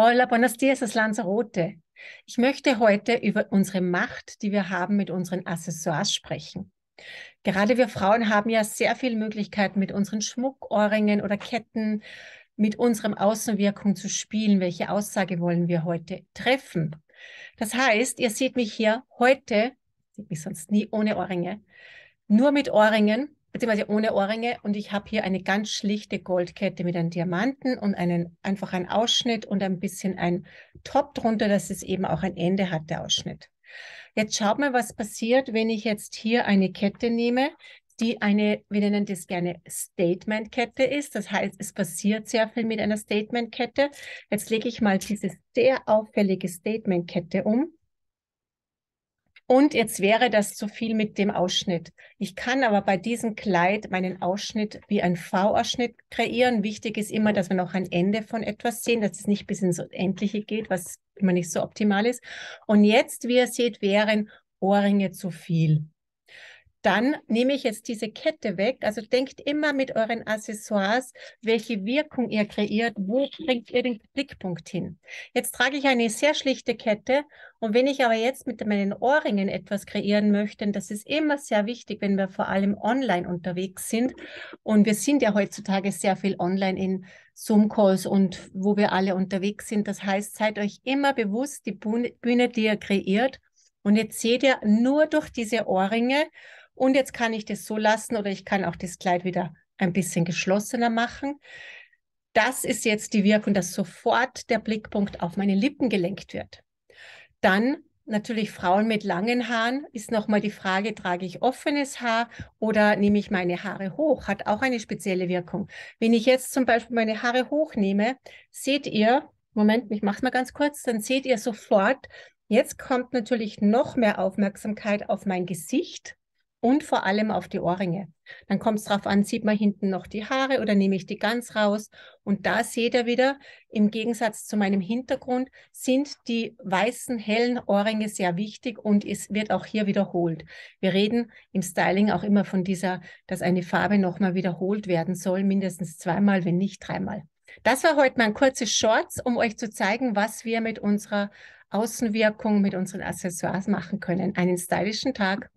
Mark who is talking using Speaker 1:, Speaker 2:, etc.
Speaker 1: Hola, buenos dias, es Lanzarote. Ich möchte heute über unsere Macht, die wir haben mit unseren Accessoires sprechen. Gerade wir Frauen haben ja sehr viele Möglichkeiten, mit unseren Schmuckohrringen oder Ketten, mit unserem Außenwirkung zu spielen. Welche Aussage wollen wir heute treffen? Das heißt, ihr seht mich hier heute, seht mich sonst nie ohne Ohrringe, nur mit Ohrringen beziehungsweise ohne Ohrringe und ich habe hier eine ganz schlichte Goldkette mit einem Diamanten und einen einfach einen Ausschnitt und ein bisschen ein Top drunter, dass es eben auch ein Ende hat, der Ausschnitt. Jetzt schaut mal, was passiert, wenn ich jetzt hier eine Kette nehme, die eine, wir nennen das gerne Statement-Kette ist. Das heißt, es passiert sehr viel mit einer Statement-Kette. Jetzt lege ich mal diese sehr auffällige Statement-Kette um und jetzt wäre das zu viel mit dem Ausschnitt. Ich kann aber bei diesem Kleid meinen Ausschnitt wie ein V-Ausschnitt kreieren. Wichtig ist immer, dass wir noch ein Ende von etwas sehen, dass es nicht bis ins Endliche geht, was immer nicht so optimal ist. Und jetzt, wie ihr seht, wären Ohrringe zu viel dann nehme ich jetzt diese Kette weg. Also denkt immer mit euren Accessoires, welche Wirkung ihr kreiert, wo bringt ihr den Blickpunkt hin. Jetzt trage ich eine sehr schlichte Kette und wenn ich aber jetzt mit meinen Ohrringen etwas kreieren möchte, und das ist immer sehr wichtig, wenn wir vor allem online unterwegs sind und wir sind ja heutzutage sehr viel online in Zoom-Calls und wo wir alle unterwegs sind. Das heißt, seid euch immer bewusst die Bühne, die ihr kreiert. Und jetzt seht ihr nur durch diese Ohrringe und jetzt kann ich das so lassen oder ich kann auch das Kleid wieder ein bisschen geschlossener machen. Das ist jetzt die Wirkung, dass sofort der Blickpunkt auf meine Lippen gelenkt wird. Dann natürlich Frauen mit langen Haaren ist nochmal die Frage, trage ich offenes Haar oder nehme ich meine Haare hoch? Hat auch eine spezielle Wirkung. Wenn ich jetzt zum Beispiel meine Haare hochnehme, seht ihr, Moment, ich mache es mal ganz kurz, dann seht ihr sofort, jetzt kommt natürlich noch mehr Aufmerksamkeit auf mein Gesicht und vor allem auf die Ohrringe. Dann kommt es darauf an, sieht man hinten noch die Haare oder nehme ich die ganz raus. Und da seht ihr wieder, im Gegensatz zu meinem Hintergrund sind die weißen, hellen Ohrringe sehr wichtig und es wird auch hier wiederholt. Wir reden im Styling auch immer von dieser, dass eine Farbe nochmal wiederholt werden soll, mindestens zweimal, wenn nicht dreimal. Das war heute mein kurzes Shorts, um euch zu zeigen, was wir mit unserer Außenwirkung, mit unseren Accessoires machen können. Einen stylischen Tag.